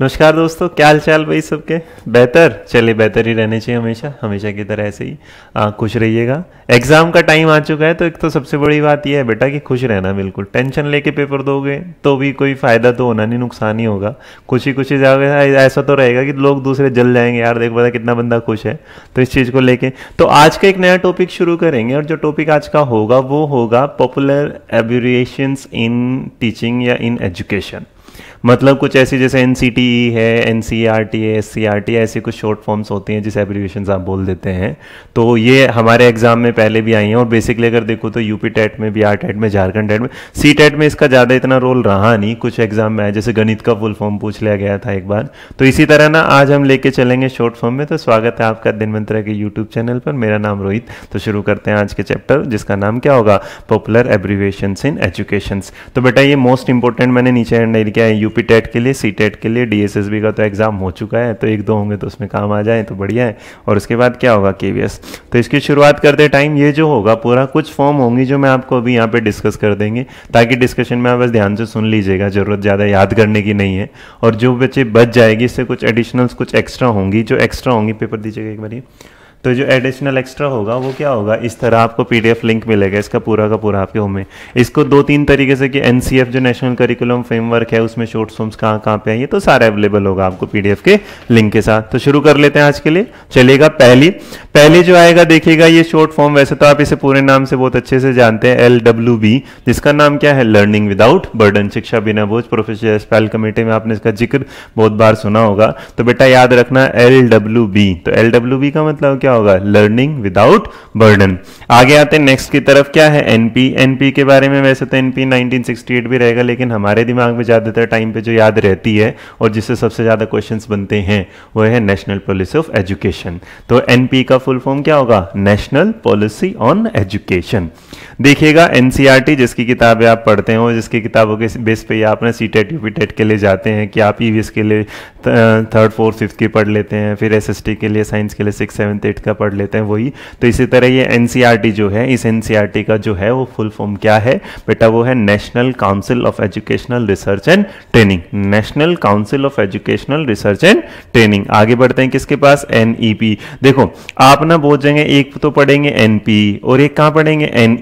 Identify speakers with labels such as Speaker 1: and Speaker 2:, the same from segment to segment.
Speaker 1: नमस्कार दोस्तों क्या हाल चाल भाई सबके बेहतर चलिए बेहतर ही रहने चाहिए हमेशा हमेशा की तरह ऐसे ही आ, खुश रहिएगा एग्ज़ाम का टाइम आ चुका है तो एक तो सबसे बड़ी बात यह है बेटा कि खुश रहना बिल्कुल टेंशन लेके पेपर दोगे तो भी कोई फ़ायदा तो होना नहीं नुकसान ही होगा खुशी खुशी जाओगे हाँ, ऐसा तो रहेगा कि लोग दूसरे जल जाएंगे यार देख पता कितना बंदा खुश है तो इस चीज़ को लेके तो आज का एक नया टॉपिक शुरू करेंगे और जो टॉपिक आज का होगा वो होगा पॉपुलर एब्यूरिएशन इन टीचिंग या इन एजुकेशन मतलब कुछ ऐसी जैसे एन e है N C R T S C R T ऐसी कुछ शॉर्ट फॉर्म्स होती हैं जिसे एब्रीवेशन आप बोल देते हैं तो ये हमारे एग्जाम में पहले भी आई हैं और बेसिकली अगर देखो तो यूपी टेट e में बिहार टेट e में झारखंड टेट में सी टेट में इसका ज़्यादा इतना रोल रहा नहीं कुछ एग्जाम में आया जैसे गणित का फुल फॉर्म पूछ लिया गया था एक बार तो इसी तरह ना आज हम लेके चलेंगे शॉर्ट फॉर्म में तो स्वागत है आपका दिन के यूट्यूब चैनल पर मेरा नाम रोहित तो शुरू करते हैं आज के चैप्टर जिसका नाम क्या होगा पॉपुलर एब्रीवेशन इन एजुकेशन तो बेटा ये मोस्ट इंपॉर्टेंट मैंने नीचे किया है यूपी टेट के लिए सी टेट के लिए डी का तो एग्ज़ाम हो चुका है तो एक दो होंगे तो उसमें काम आ जाए तो बढ़िया है और उसके बाद क्या होगा के तो इसकी शुरुआत करते टाइम ये जो होगा पूरा कुछ फॉर्म होंगी जो मैं आपको अभी यहाँ पर डिस्कस कर देंगे ताकि डिस्कशन में आप बस ध्यान से सुन लीजिएगा ज़रूरत ज़्यादा याद करने की नहीं है और जो बच्चे बच जाएगी इससे कुछ एडिशनल्स कुछ एक्स्ट्रा होंगी जो एक्स्ट्रा होंगी पेपर दीजिएगा एक बार तो जो एडिशनल एक्स्ट्रा होगा वो क्या होगा इस तरह आपको पीडीएफ लिंक मिलेगा इसका पूरा का पूरा आपके होम में इसको दो तीन तरीके से कि एनसीएफ जो नेशनल करिकुलम फ्रेमवर्क है उसमें शॉर्ट फॉर्म्स कहाँ कहाँ पे आई तो सारा अवेलेबल होगा आपको पीडीएफ के लिंक के साथ तो शुरू कर लेते हैं आज के लिए चलेगा पहली पहले जो आएगा देखिएगा ये शॉर्ट फॉर्म वैसे तो आप इसे पूरे नाम से बहुत अच्छे से जानते हैं एल डब्ल्यू बी जिसका नाम क्या है लर्निंग विदाउट बर्डन शिक्षा बिना बोझ प्रोफेसर यशपाल कमेटी में आपने इसका जिक्र बहुत बार सुना होगा तो बेटा याद रखना एल डब्ल्यू बी तो एल डब्ल्यू बी का मतलब क्या क्या होगा लर्निंग विदाउट बर्डन आगे आते हैं नेक्स्ट की तरफ क्या है एनपी एनपी के बारे में वैसे तो एनपी 1968 भी रहेगा लेकिन हमारे दिमाग में ज़्यादातर टाइम पे जो याद रहती है और जिससे सबसे ज़्यादा क्वेश्चन बनते हैं वो है नेशनल पॉलिसी ऑफ एजुकेशन तो एनपी का फुल फॉर्म क्या होगा नेशनल पॉलिसी ऑन एजुकेशन देखिएगा एनसीआरटी e जिसकी किताबें आप पढ़ते हो जिसकी किताबों के बेस पे आपने सी टेट यूपी टेट के लिए जाते हैं कि आप ईवीएस e के लिए थर्ड फोर्थ फिफ्थ की पढ़ लेते हैं फिर एसएसटी के लिए साइंस के लिए सिक्स सेवन्थ एट का पढ़ लेते हैं वही तो इसी तरह ये एन e जो है इस एन e का जो है वो फुल फॉर्म क्या है बेटा वो है national council of educational research and training national council of educational research and training आगे बढ़ते हैं किसके पास एन e देखो आप ना बोल जाएंगे एक तो पढ़ेंगे एन और एक कहाँ पढ़ेंगे एन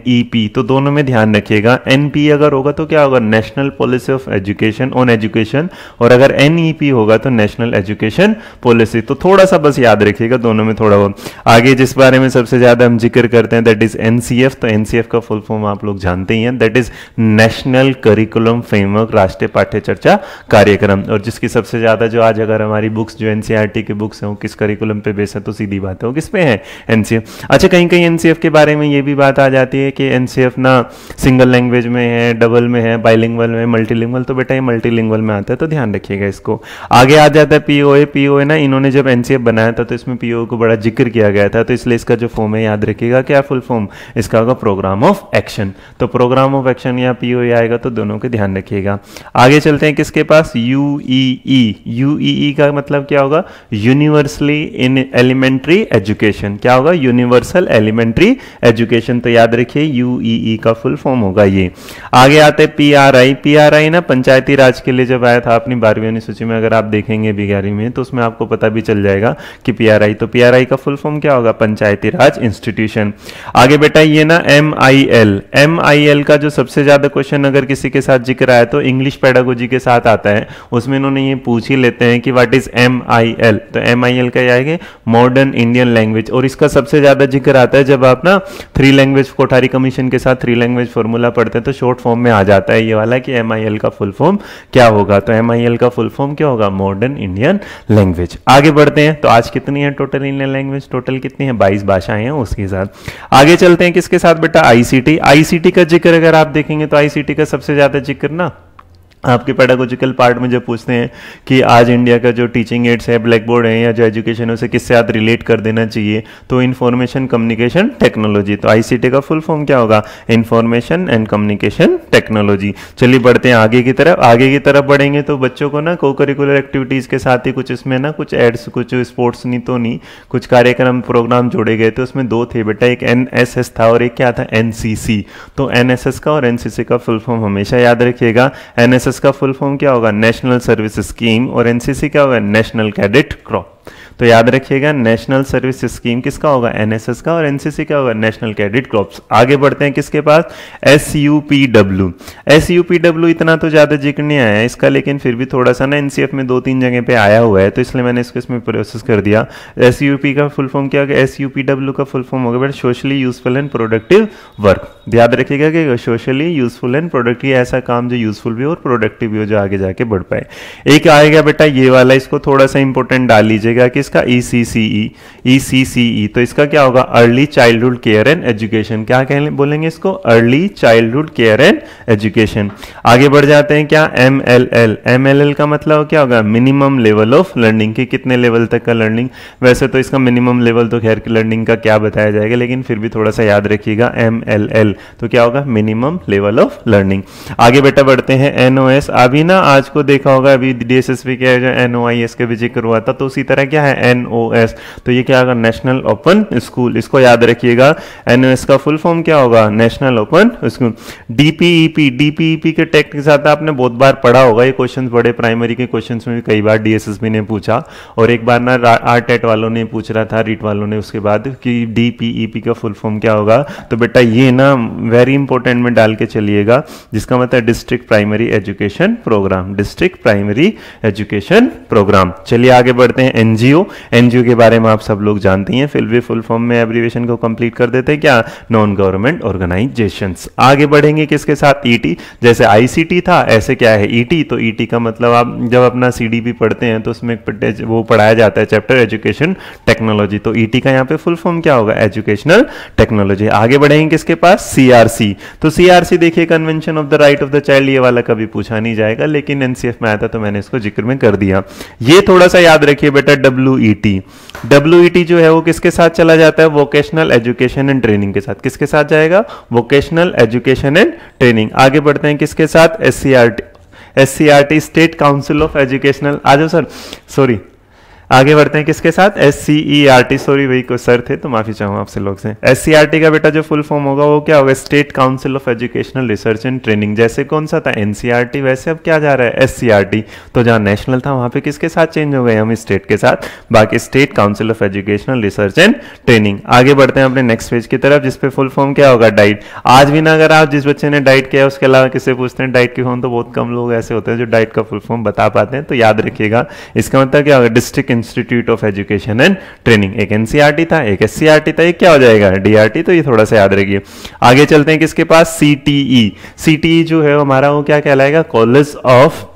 Speaker 1: तो दोनों में ध्यान रखिएगा एन अगर होगा तो क्या होगा national policy of education on education और अगर एन होगा तो नेशनल एजुकेशन पॉलिसी तो थोड़ा सा बस याद रखिएगा दोनों में थोड़ा बहुत आगे जिस बारे में सबसे ज़्यादा हम जिक्र करते हैं दैट इज़ एन तो एन का फुल फॉर्म आप लोग जानते ही हैं that is national curriculum framework राष्ट्रीय पाठ्य चर्चा कार्यक्रम और जिसकी सबसे ज़्यादा जो आज अगर हमारी बुक्स जो एनसीआरटी e की बुक्स हैं किस करिकुलम पे बेस है तो सीधी बात है वो किस पे है एनसीएफ अच्छा कहीं कहीं एनसीएफ के बारे में ये भी बात आ जाती है कि एनसीएफ ना सिंगल लैंग्वेज में है डबल में है बाइलिंगल में मल्टीलिंगल तो बेटा ये मल्टीलिंगल में आता है तो ध्यान रखिएगा इसको आगे आ जाता है पीओए पीओए ना इन्होंने जब एनसीएफ बनाया था तो इसमें पीओए को बड़ा जिक्र किया किया गया था तो इसलिए इसका जो फॉर्म है याद रखिएगा क्या फुल फॉर्म इसका होगा प्रोग्राम ऑफ एक्शन तो प्रोग्राम ऑफ एक्शन या पी आएगा तो दोनों के ध्यान रखिएगा आगे चलते हैं किसके पास यू ई यू ई का मतलब क्या होगा यूनिवर्सली इन एलिमेंट्री एजुकेशन क्या होगा यूनिवर्सल एलिमेंट्री एजुकेशन तो याद रखिए यू e e का फुल फॉर्म होगा ये आगे आते P R I P R I ना पंचायती राज के लिए जब आया था अपनी बारहवीं सूची में अगर आप देखेंगे बिगारी में तो उसमें आपको पता भी चल जाएगा कि पी आर आई तो पी आर आई का फुल फॉर्म क्या होगा पंचायती राज इंस्टीट्यूशन आगे बेटा ये ना M I L M I L का जो सबसे ज्यादा क्वेश्चन अगर किसी के साथ जिक्र आया तो इंग्लिश पैडागोजी के साथ आता है उसमें इन्होंने ये पूछ ही लेते हैं कि what is M I L तो एम आई एल का आएगा मॉडर्न इंडियन लैंग्वेज और इसका सबसे ज्यादा जिक्र आता है जब आप ना थ्री लैंग्वेज कोठारी कमीशन के साथ थ्री लैंग्वेज फॉर्मूला पढ़ते हैं तो शॉर्ट फॉर्म में आ जाता है ये वाला कि एम आई एल का फुल फॉर्म क्या होगा तो एम आई एल का फुल फॉर्म क्या होगा मॉडर्न इंडियन लैंग्वेज आगे बढ़ते हैं तो आज कितनी है टोटल इंडियन लैंग्वेज टोटल कितनी है बाईस भाषाएं हैं उसके साथ आगे चलते हैं किसके साथ बेटा आईसीटी आईसीटी का जिक्र अगर आप देखेंगे तो आईसीटी का सबसे ज़्यादा जिक्र ना आपके पैडागोजिकल पार्ट में जब पूछते हैं कि आज इंडिया का जो टीचिंग एड्स है ब्लैक बोर्ड है या जो एजुकेशन है उसे किससे आप रिलेट कर देना चाहिए तो इन्फॉर्मेशन कम्युनिकेशन टेक्नोलॉजी तो आई का फुल फॉर्म क्या होगा इन्फॉर्मेशन एंड कम्युनिकेशन टेक्नोलॉजी चलिए बढ़ते हैं आगे की तरफ आगे की तरफ बढ़ेंगे तो बच्चों को ना को करिकुलर एक्टिविटीज़ के साथ ही कुछ इसमें ना कुछ एड्स कुछ स्पोर्ट्स नहीं तो नहीं कुछ कार्यक्रम प्रोग्राम जोड़े गए थे तो उसमें दो थे बेटा एक एन था और एक क्या था एन तो एन का और एन का फुल फॉर्म हमेशा याद रखिएगा एन का फुल फॉर्म क्या होगा नेशनल सर्विस स्कीम और एनसीसी क्या होगा नेशनल कैडेट क्रॉप तो याद रखिएगा नेशनल सर्विस स्कीम किसका होगा एनएसएस का और एनसीसी का होगा नेशनल कैडेट क्रॉप्स आगे बढ़ते हैं किसके पास S U P W S U P W इतना तो ज़्यादा जिक्र नहीं आया इसका लेकिन फिर भी थोड़ा सा ना एनसीएफ में दो तीन जगह पर आया हुआ है तो इसलिए मैंने इसको इसमें प्रोसेस कर दिया एस यू पी का फुल फॉर्म क्या होगा एस यू पी डब्ल्यू का फुल फॉर्म होगा but socially useful and productive work याद रखिएगा कि सोशली यूजफुल एंड प्रोडक्टिव ऐसा काम जो यूजफुल भी हो और प्रोडक्टिव भी हो जो आगे जाके बढ़ पाए एक आएगा बेटा ये वाला इसको थोड़ा सा इंपोर्टेंट डाल लीजिएगा कि किसका ई सी सी ई ई सी सी ई तो इसका क्या होगा early childhood care and education क्या कह बोलेंगे इसको early childhood care and education आगे बढ़ जाते हैं क्या M L L M L L का मतलब क्या होगा मिनिमम लेवल ऑफ लर्निंग के कितने लेवल तक का लर्निंग वैसे तो इसका मिनिमम लेवल तो खैर लर्निंग का क्या बताया जाएगा लेकिन फिर भी थोड़ा सा याद रखिएगा एम एल एल तो क्या होगा मिनिमम लेवल ऑफ लर्निंग आगे बेटा बढ़ते हैं एन ओ एस अभी ना आज को देखा होगा अभी डी एस एस पी के एन ओ आई एस के विजय करवाता तो उसी तरह क्या है है एन ओ एस तो ये क्या होगा नेशनल ओपन स्कूल इसको याद रखिएगा एन ओ एस का फुल फॉर्म क्या होगा national open school DPEP DPEP के टेक्ट के साथ आपने बहुत बार पढ़ा होगा ये क्वेश्चन बड़े प्राइमरी के क्वेश्चन में भी कई बार डीएसएसबी ने पूछा और एक बार ना आर टेट वालों ने पूछ रहा था रीट वालों ने उसके बाद कि डीपीईपी e का फुल फॉर्म क्या होगा तो बेटा ये ना वेरी इंपॉर्टेंट में डाल के चलिएगा जिसका मतलब district primary education programme district primary education programme चलिए आगे बढ़ते हैं एनजीओ एनजीओ के बारे में आप सब लोग जानते हैं फिर भी फुल फॉर्म में एब्रीवेशन को कंप्लीट कर देते हैं क्या नॉन गवर्नमेंट ऑर्गेनाइजेशन आगे बढ़ेंगे किसके साथ ईटी e जैसे आईसीटी था ऐसे क्या है ईटी e तो ईटी e का मतलब आप जब अपना सीडीपी पढ़ते हैं तो उसमें वो पढ़ाया जाता है चैप्टर एजुकेशन टेक्नोलॉजी तो ईटी का यहाँ पे फुल फॉर्म क्या होगा एजुकेशनल टेक्नोलॉजी आगे बढ़ेंगे किसके पास सीआरसी तो सीआरसी देखिए convention of the right of the child ये वाला कभी पूछा नहीं जाएगा लेकिन एनसीएफ में आया था तो मैंने इसको जिक्र में कर दिया ये थोड़ा सा याद रखिए बेटा W W E T W E T जो है वो किसके साथ चला जाता है वोकेशनल एजुकेशन एंड ट्रेनिंग के साथ किसके साथ जाएगा वोकेशनल एजुकेशन एंड ट्रेनिंग आगे बढ़ते हैं किसके साथ S C R T S C R T state council of educational आ जाओ सर सॉरी आगे बढ़ते हैं किसके साथ S C E R T sorry वही कोई सर थे तो माफी चाहूँ आपसे लोग से एस सी आर टी का बेटा जो फुल फॉर्म होगा वो क्या होगा state council of educational research and training जैसे कौन सा था एनसीआर टी e वैसे अब क्या जा रहा है एस सी आर टी तो जहाँ नेशनल था वहाँ पे किसके साथ चेंज हो गए हम स्टेट के साथ बाकी state council of educational research and training आगे बढ़ते हैं अपने नेक्स्ट पेज की तरफ जिसपे फुल फॉर्म क्या होगा डाइट आज भी ना अगर आप जिस बच्चे ने डाइट किया उसके अलावा किसी पूछते हैं डाइट की फॉर्म तो बहुत कम लोग ऐसे होते हैं जो डाइट का फुल फॉर्म बता पाते हैं तो याद रखिएगा इसका मतलब क्या होगा district institute of education and training एक एनसीआरटी e था एक एस e था एक क्या हो जाएगा डीआरटी e तो ये थोड़ा सा याद रखिए आगे चलते हैं किसके पास सी टी ई जो है हमारा वो क्या कहलाएगा कॉलेज ऑफ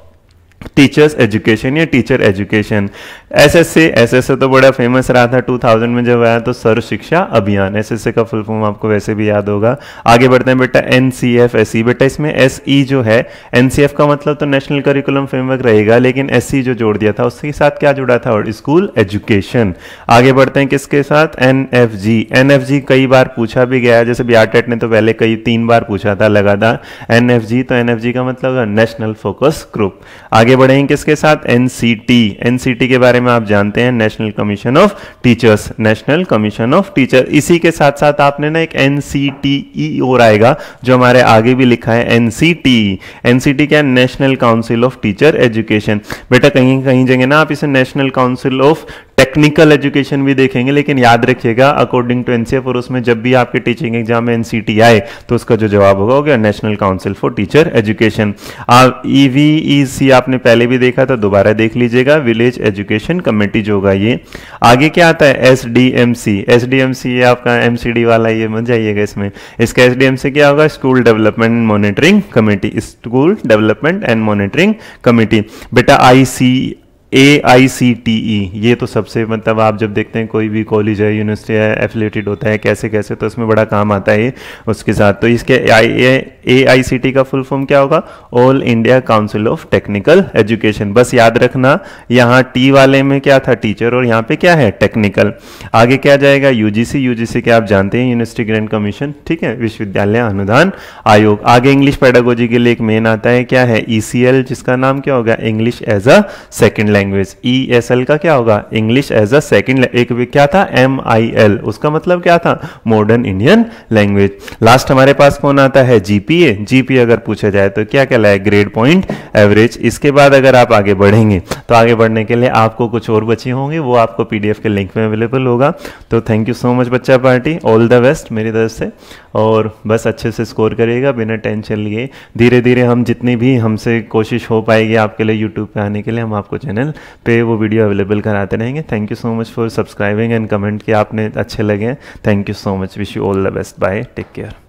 Speaker 1: टीचर्स एजुकेशन या teacher education S S S S SSA तो बड़ा फेमस रहा था 2000 में जब आया तो Sarva Shiksha Abhiyan S S SSA का फुल फॉर्म आपको वैसे भी याद होगा आगे बढ़ते हैं बेटा N C F S C बेटा इसमें एस ई e जो है एन सी एफ का मतलब तो नेशनल करिकुलम फ्रेमवर्क रहेगा लेकिन एस सी e जो जोड़ दिया था उसके साथ क्या जुड़ा था और स्कूल एजुकेशन आगे बढ़ते हैं किसके साथ N F G N F G कई बार पूछा भी गया जैसे जैसे बिहार टेट ने तो पहले कई तीन बार पूछा था लगातार एन एफ जी तो एन एफ जी का मतलब नेशनल फोकस ग्रुप आगे आगे बढ़ेंगे किसके साथ एनसीटी एनसीटी के बारे में आप जानते हैं national commission of teachers national commission of teacher इसी के साथ साथ आपने ना एक एन e और आएगा जो हमारे आगे भी लिखा है एनसीटी एनसीटी क्या national council of teacher education बेटा कहीं कहीं जगह ना आप इसे national council of technical education भी देखेंगे लेकिन याद रखिएगा अकॉर्डिंग टू एनसीएफ और उसमें जब भी आपके टीचिंग एग्जाम में एनसीटी आए तो उसका जो जवाब होगा हो गया national council for teacher education EVEC आपने आपने पहले भी देखा था दोबारा देख लीजिएगा विलेज एजुकेशन कमेटी जो होगा ये आगे क्या आता है S D M C S D M C ये आपका एम सी डी वाला ये मत जाइएगा इसमें इसका एस डी एम सी क्या होगा school development monitoring committee school development and monitoring committee बेटा I C A I C T E ये तो सबसे मतलब आप जब देखते हैं कोई भी कॉलेज है यूनिवर्सिटी है एफिलेटेड होता है कैसे कैसे तो इसमें बड़ा काम आता है उसके साथ तो इसके ए आई सी टी का फुल फॉर्म क्या होगा all India council of technical education बस याद रखना यहाँ टी वाले में क्या था टीचर और यहाँ पे क्या है टेक्निकल आगे क्या जाएगा यू जी सी यू जी सी के आप जानते हैं यूनिवर्सिटी ग्रैंड कमीशन ठीक है विश्वविद्यालय अनुदान आयोग आगे इंग्लिश पैडागोजी के लिए एक मेन आता है क्या है ई सी एल जिसका नाम क्या होगा English as a second language language E S L का क्या होगा इंग्लिश एज अ सेकेंड एक क्या था एम आई एल उसका मतलब क्या था मॉडर्न इंडियन लैंग्वेज लास्ट हमारे पास कौन आता है जीपीए जीपीए अगर पूछा जाए तो क्या कहलाए ग्रेड पॉइंट एवरेज इसके बाद अगर आप आगे बढ़ेंगे तो आगे बढ़ने के लिए आपको कुछ और बचे होंगे वो आपको पीडीएफ के लिंक में अवेलेबल होगा तो थैंक यू सो मच बच्चा पार्टी ऑल द बेस्ट मेरी तरफ से और बस अच्छे से स्कोर करिएगा बिना टेंशन लिए धीरे धीरे हम जितनी भी हमसे कोशिश हो पाएगी आपके लिए यूट्यूब पे आने के लिए हम आपको चैनल चैनल पे वो वीडियो अवेलेबल कराते रहेंगे thank you so much for subscribing and comment कि आपने अच्छे लगे हैं thank you so much wish you all the best bye take care